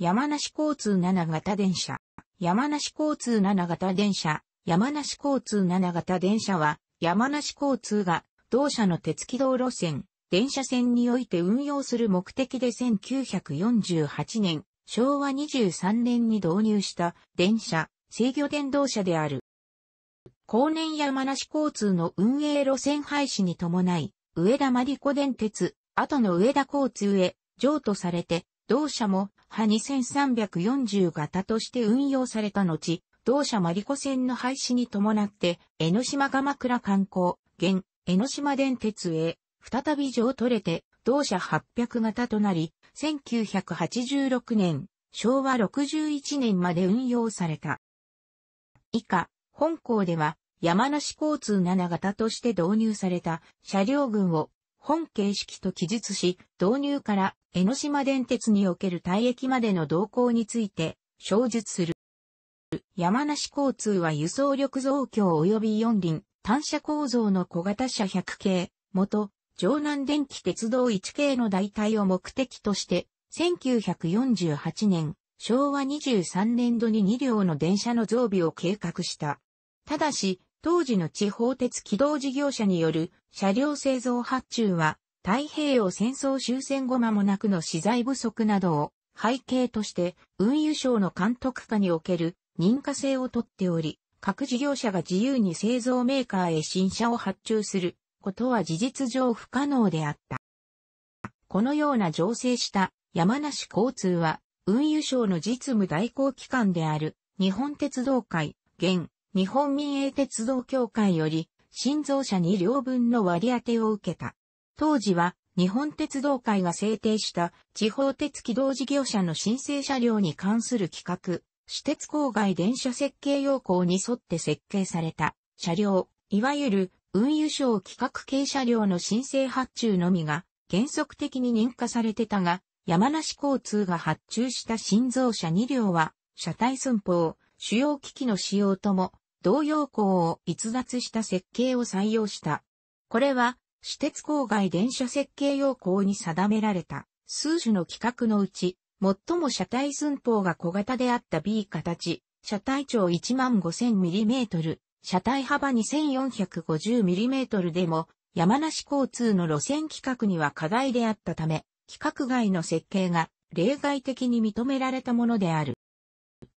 山梨交通7型電車。山梨交通7型電車。山梨交通7型電車は、山梨交通が同社の鉄軌道路線、電車線において運用する目的で1948年、昭和23年に導入した電車、制御電動車である。後年山梨交通の運営路線廃止に伴い、上田真理子電鉄、後の上田交通へ譲渡されて、同社も派2340型として運用された後、同社マリコ線の廃止に伴って、江ノ島鎌倉観光、現、江ノ島電鉄へ、再び上取れて、同社800型となり、1986年、昭和61年まで運用された。以下、本校では、山梨交通7型として導入された車両群を本形式と記述し、導入から江ノ島電鉄における退役までの動向について、詳述する。山梨交通は輸送力増強及び四輪、単車構造の小型車100系、元、城南電気鉄道1系の代替を目的として、1948年、昭和23年度に2両の電車の増備を計画した。ただし、当時の地方鉄軌道事業者による車両製造発注は太平洋戦争終戦後間もなくの資材不足などを背景として運輸省の監督下における認可制をとっており、各事業者が自由に製造メーカーへ新車を発注することは事実上不可能であった。このような情勢した山梨交通は運輸省の実務代行機関である日本鉄道会、現日本民営鉄道協会より新造車に両分の割り当てを受けた。当時は日本鉄道会が制定した地方鉄軌道事業者の申請車両に関する企画、私鉄郊外電車設計要項に沿って設計された車両、いわゆる運輸省企画系車両の申請発注のみが原則的に認可されてたが、山梨交通が発注した新造車2両は、車体寸法、主要機器の使用とも、同要項を逸脱した設計を採用した。これは、私鉄郊外電車設計要項に定められた数種の規格のうち、最も車体寸法が小型であった B 形、車体長 15000mm、車体幅 2450mm でも、山梨交通の路線規格には課題であったため、規格外の設計が例外的に認められたものである。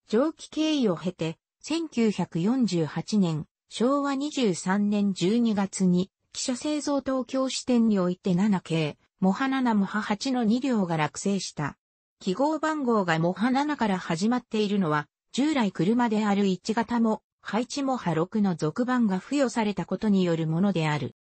蒸気経緯を経て、1948年、昭和23年12月に記者製造東京支店において7系、モハ7モハ8の2両が落成した。記号番号がモハ7から始まっているのは、従来車である1型も、配置モハ6の続番が付与されたことによるものである。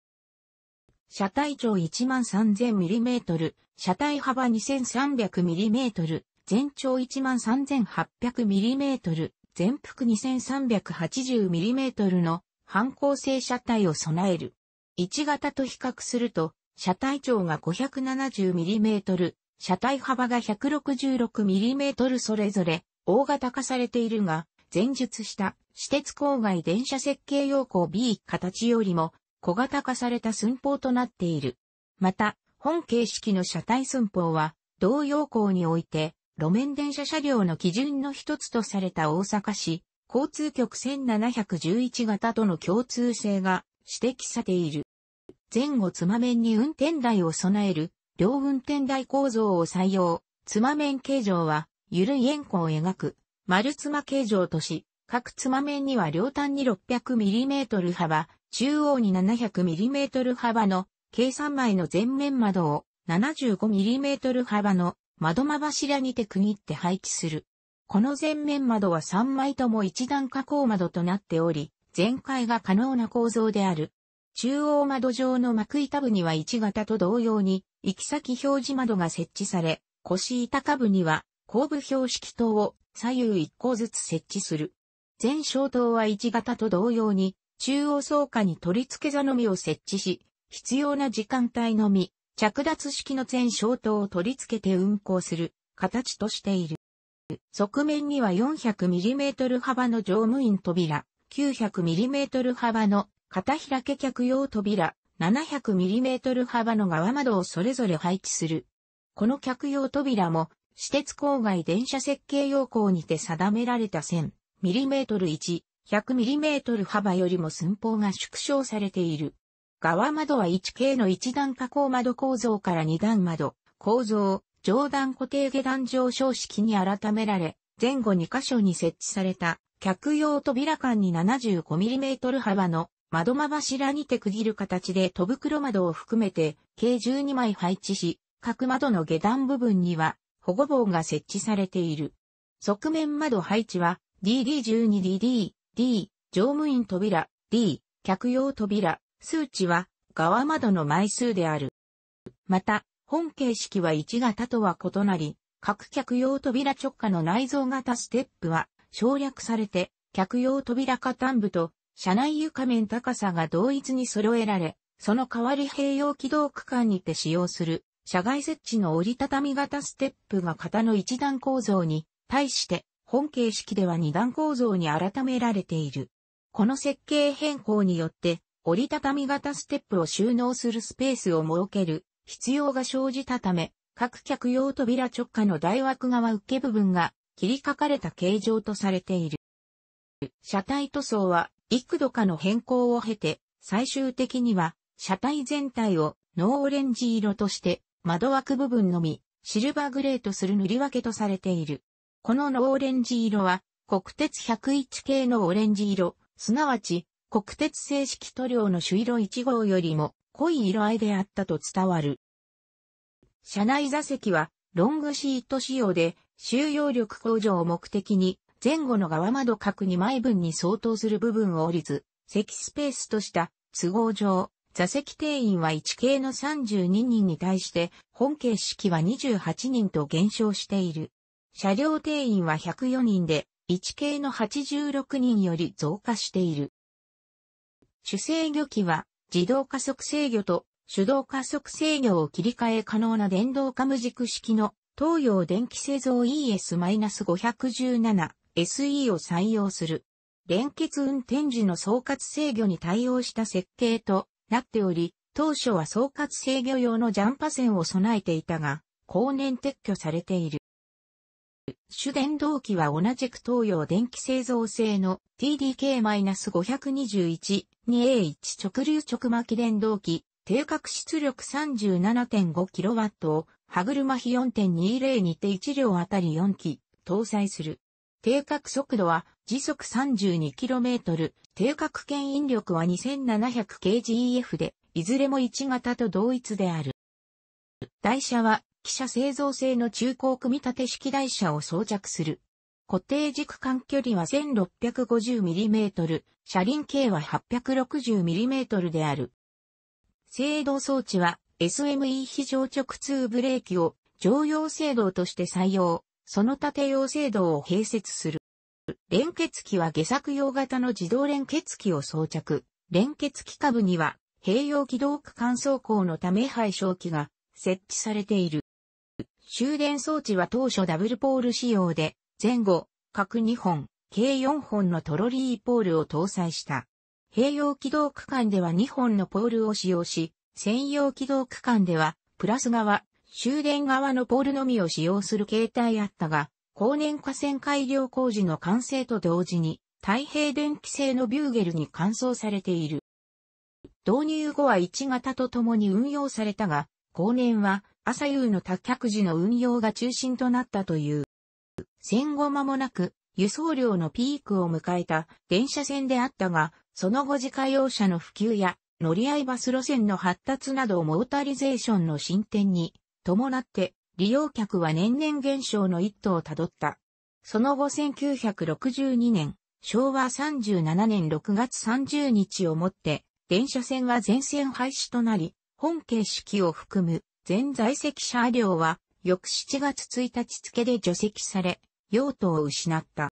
車体長 13000mm、車体幅 2300mm、全長 13800mm、全幅 2380mm の反抗性車体を備える。1型と比較すると、車体長が 570mm、車体幅が 166mm それぞれ、大型化されているが、前述した私鉄郊外電車設計要項 B 形よりも小型化された寸法となっている。また、本形式の車体寸法は、同要項において、路面電車車両の基準の一つとされた大阪市、交通局1711型との共通性が指摘されている。前後つま面に運転台を備える、両運転台構造を採用。つま面形状は、ゆるい円弧を描く、丸つま形状とし、各つま面には両端に 600mm 幅、中央に 700mm 幅の計3枚の前面窓を 75mm 幅の窓間柱にて区切って配置する。この前面窓は3枚とも一段加工窓となっており、全開が可能な構造である。中央窓上の幕板部には1型と同様に、行き先表示窓が設置され、腰板下部には、後部標識灯を左右1個ずつ設置する。全小灯は1型と同様に、中央倉下に取り付け座のみを設置し、必要な時間帯のみ、着脱式の全小灯を取り付けて運行する形としている。側面には 400mm 幅の乗務員扉、900mm 幅の片開け客用扉、700mm 幅の側窓をそれぞれ配置する。この客用扉も、私鉄郊外電車設計要項にて定められた 1000mm1、100mm 幅よりも寸法が縮小されている。側窓は 1K の一段加工窓構造から二段窓、構造、上段固定下段上昇式に改められ、前後2箇所に設置された客用扉間に 75mm 幅の窓間柱にて区切る形で戸袋窓を含めて計12枚配置し、各窓の下段部分には保護棒が設置されている。側面窓配置は DD12DD、D、乗務員扉、D、客用扉、数値は側窓の枚数である。また、本形式は1型とは異なり、各客用扉直下の内蔵型ステップは省略されて、客用扉下端部と車内床面高さが同一に揃えられ、その代わり併用軌道区間にて使用する、車外設置の折りたたみ型ステップが型の一段構造に、対して本形式では二段構造に改められている。この設計変更によって、折りたたみ型ステップを収納するスペースを設ける必要が生じたため、各客用扉直下の大枠側受け部分が切り書かれた形状とされている。車体塗装は幾度かの変更を経て、最終的には車体全体をノーオレンジ色として窓枠部分のみシルバーグレーとする塗り分けとされている。このノーオレンジ色は国鉄101系のオレンジ色、すなわち国鉄正式塗料の朱色1号よりも濃い色合いであったと伝わる。車内座席はロングシート仕様で収容力向上を目的に、前後の側窓角2枚分に相当する部分を降りず、席スペースとした都合上、座席定員は1系の32人に対して、本形式は28人と減少している。車両定員は104人で、1系の86人より増加している。主制御機は、自動加速制御と手動加速制御を切り替え可能な電動化無軸式の東洋電気製造 ES-517SE を採用する。連結運転時の総括制御に対応した設計となっており、当初は総括制御用のジャンパ線を備えていたが、後年撤去されている。主電動機は同じく東洋電気製造製の TDK-521-2A1 直流直巻電動機、定格出力 37.5kW を歯車比4.20にて1両あたり4機搭載する。定格速度は時速 32km、定格牽引力は 2700kgef で、いずれも1型と同一である。台車は、汽車製造製の中高組み立て式台車を装着する。固定軸間距離は 1650mm、車輪径は 860mm である。制動装置は SME 非常直通ブレーキを常用制動として採用、その縦用制動を併設する。連結機は下作用型の自動連結機を装着。連結機下部には併用起動区間走行のため配消機が設置されている。終電装置は当初ダブルポール仕様で前後各2本、計4本のトロリーポールを搭載した。併用起動区間では2本のポールを使用し、専用軌道区間では、プラス側、終電側のポールのみを使用する形態あったが、後年河川改良工事の完成と同時に、太平電気製のビューゲルに換装されている。導入後は1型と共に運用されたが、後年は朝夕の多客時の運用が中心となったという。戦後間もなく、輸送量のピークを迎えた電車線であったが、その後自家用車の普及や乗り合いバス路線の発達などモータリゼーションの進展に伴って利用客は年々減少の一途をたどった。その後1962年、昭和37年6月30日をもって電車線は全線廃止となり、本形式を含む全在籍車両は翌7月1日付で除籍され、用途を失った。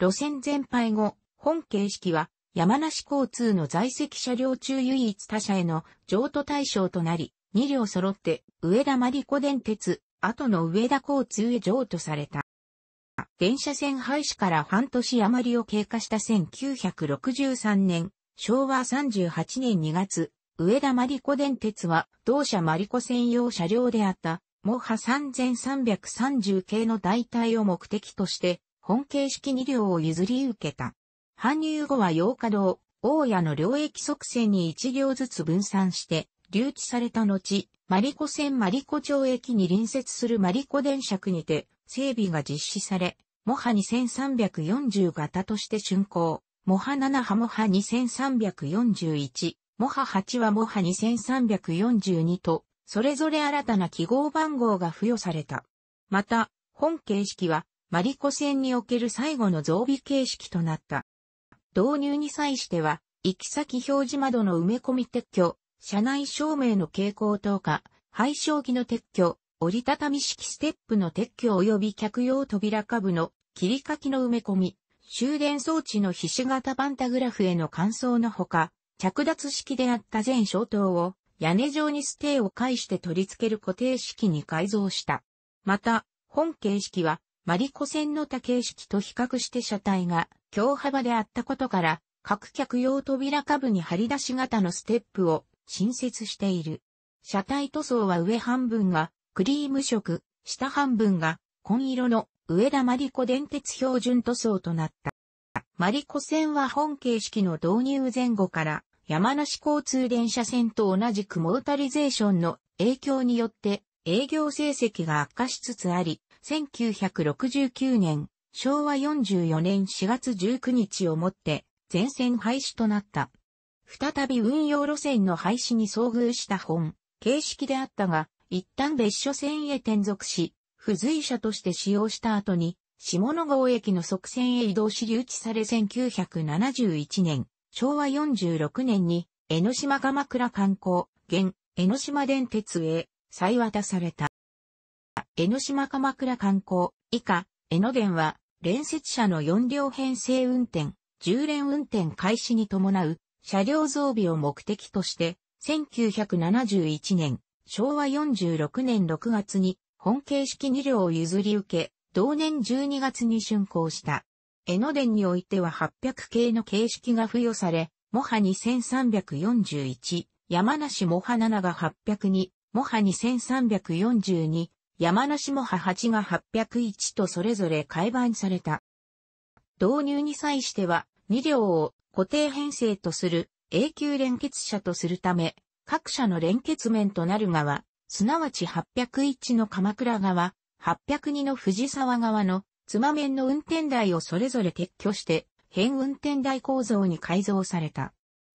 路線全廃後、本形式は山梨交通の在籍車両中唯一他社への譲渡対象となり、2両揃って上田真理子電鉄、後の上田交通へ譲渡された。電車線廃止から半年余りを経過した1963年、昭和38年2月、上田真理子電鉄は同社真理子専用車両であったモハ3330系の代替を目的として、本形式2両を譲り受けた。搬入後は洋華堂、大谷の領域側線に1両ずつ分散して、留置された後、マリコ線マリコ町駅に隣接するマリコ電車区にて、整備が実施され、モハ2340型として竣工、モハ7波モハ2341、モハ8はモハ2342と、それぞれ新たな記号番号が付与された。また、本形式は、マリコ線における最後の増備形式となった。導入に際しては、行き先表示窓の埋め込み撤去、車内照明の蛍光灯化、廃照機の撤去、折りたたみ式ステップの撤去及び客用扉下部の切り欠きの埋め込み、終電装置の皮脂型パンタグラフへの換装のほか、着脱式であった全消灯を屋根状にステーを介して取り付ける固定式に改造した。また、本形式はマリコ線の多形式と比較して車体が強幅であったことから、各客用扉下部に張り出し型のステップを新設している。車体塗装は上半分がクリーム色、下半分が紺色の上田マリコ電鉄標準塗装となった。マリコ線は本形式の導入前後から山梨交通電車線と同じくモータリゼーションの影響によって営業成績が悪化しつつあり、1969年昭和44年4月19日をもって全線廃止となった。再び運用路線の廃止に遭遇した本、形式であったが、一旦別所線へ転属し、付随車として使用した後に、下野郷駅の側線へ移動し留置され1971年、昭和46年に、江ノ島鎌倉観光、現、江ノ島電鉄へ、再渡された。江ノ島鎌倉観光、以下、江ノ電は、連接車の4両編成運転、10連運転開始に伴う、車両増備を目的として、1971年、昭和46年6月に、本形式2両を譲り受け、同年12月に竣工した。江ノ電においては800系の形式が付与され、モハ2341、山梨モハ7が802、モハ2342、山梨も母8が801とそれぞれ改版された。導入に際しては、2両を固定編成とする永久連結車とするため、各社の連結面となる側、すなわち801の鎌倉側、802の藤沢側の、妻面の運転台をそれぞれ撤去して、変運転台構造に改造された。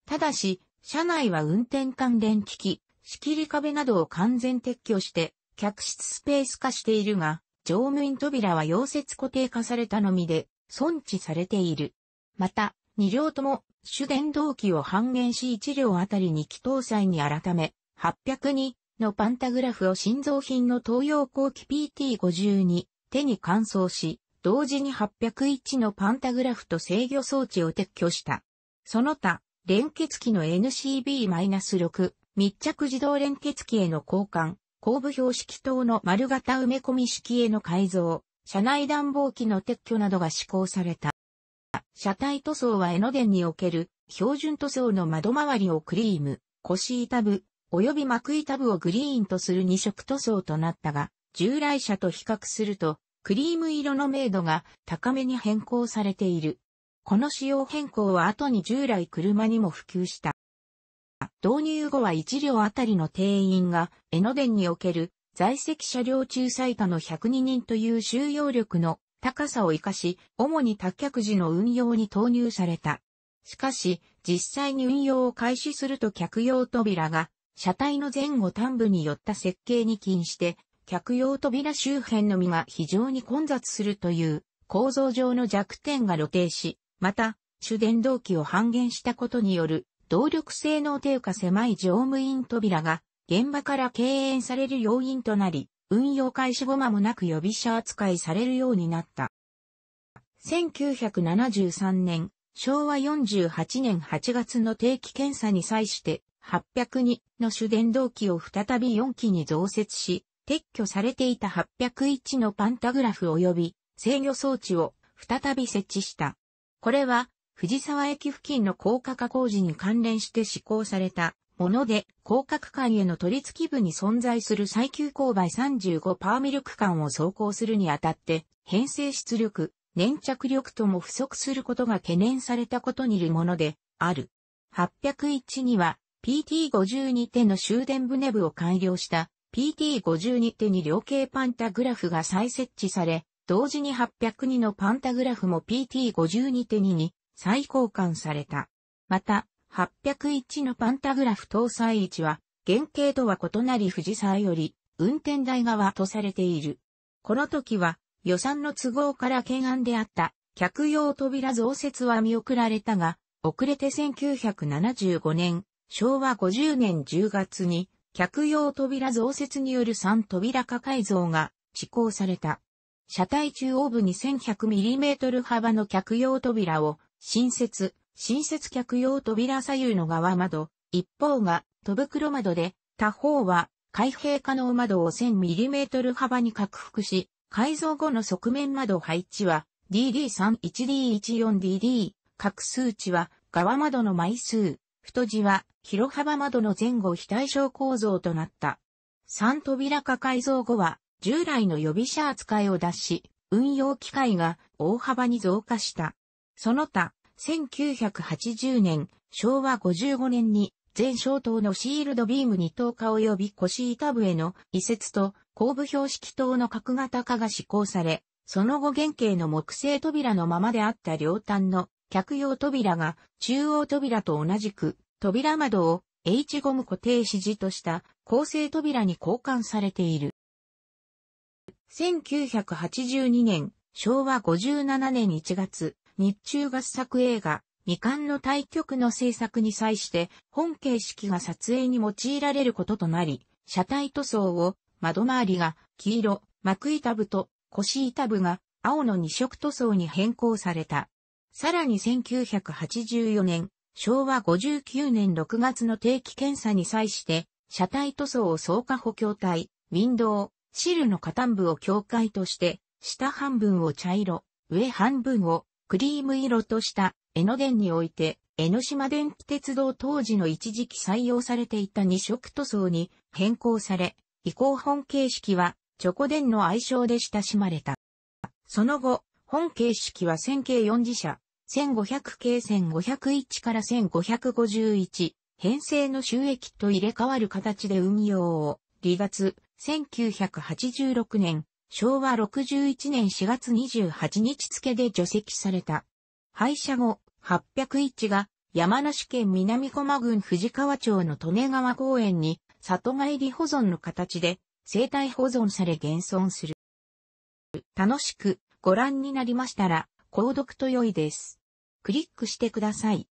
ただし、車内は運転関連機器、仕切り壁などを完全撤去して、客室スペース化しているが、乗務員扉は溶接固定化されたのみで、損置されている。また、2両とも、主電動機を半減し1両あたりに気搭載に改め、802のパンタグラフを新造品の東洋後期 PT52 手に乾燥し、同時に801のパンタグラフと制御装置を撤去した。その他、連結機の NCB-6 密着自動連結機への交換、後部標識等の丸型埋め込み式への改造、車内暖房機の撤去などが施行された。車体塗装は江ノ電における標準塗装の窓周りをクリーム、腰板部、及び膜板部をグリーンとする二色塗装となったが、従来車と比較すると、クリーム色の明度が高めに変更されている。この仕様変更は後に従来車にも普及した。導入後は1両あたりの定員が、江ノ電における在籍車両中最多の102人という収容力の高さを活かし、主に脱却時の運用に投入された。しかし、実際に運用を開始すると客用扉が、車体の前後端部によった設計に起因して、客用扉周辺のみが非常に混雑するという構造上の弱点が露呈し、また、主電動機を半減したことによる動力性能低下狭い乗務員扉が現場から敬遠される要因となり、運用開始後間もなく予備車扱いされるようになった。1973年、昭和48年8月の定期検査に際して、802の主電動機を再び4機に増設し、撤去されていた801のパンタグラフ及び制御装置を再び設置した。これは藤沢駅付近の高架化工事に関連して施行されたもので、高架区間への取り付き部に存在する最急勾配35パーミル区間を走行するにあたって、編成出力、粘着力とも不足することが懸念されたことにいるもので、ある。801には、PT52 手の終電部ネ部を改良した PT52 手に両系パンタグラフが再設置され、同時に802のパンタグラフも PT52 手に再交換された。また、801のパンタグラフ搭載位置は、原型とは異なり富士山より、運転台側とされている。この時は、予算の都合から懸案であった、客用扉増設は見送られたが、遅れて1975年、昭和50年10月に、客用扉増設による3扉化改造が施行された。車体中央部に 1100mm 幅の客用扉を新設、新設客用扉左右の側窓、一方が戸袋窓で、他方は開閉可能窓を 1000mm 幅に拡幅し、改造後の側面窓配置は DD31D14DD、各数値は側窓の枚数、太字は広幅窓の前後非対称構造となった。3扉化改造後は従来の予備車扱いを脱し、運用機会が大幅に増加した。その他、1980年、昭和55年に、全小灯のシールドビームに等化及び腰板部への移設と後部標識灯の角型化が施行され、その後原型の木製扉のままであった両端の客用扉が中央扉と同じく扉窓を H ゴム固定指示とした構成扉に交換されている。1982年、昭和57年1月、日中合作映画、未完の対局の制作に際して、本形式が撮影に用いられることとなり、車体塗装を窓周りが黄色、幕板部と腰板部が青の二色塗装に変更された。さらに1984年、昭和59年6月の定期検査に際して、車体塗装を総加補強体、ウィンドウ、シルの下端部を境界として、下半分を茶色、上半分をクリーム色とした江ノ電において、江ノ島電気鉄道当時の一時期採用されていた二色塗装に変更され、移行本形式はチョコ電の愛称で親しまれた。その後、本形式は1000系4次車、1500系1501から1551、編成の収益と入れ替わる形で運用を離脱、1986年、昭和61年4月28日付で除籍された。廃車後、801が山梨県南駒郡藤川町の利根川公園に里帰り保存の形で生態保存され現存する。楽しくご覧になりましたら、購読と良いです。クリックしてください。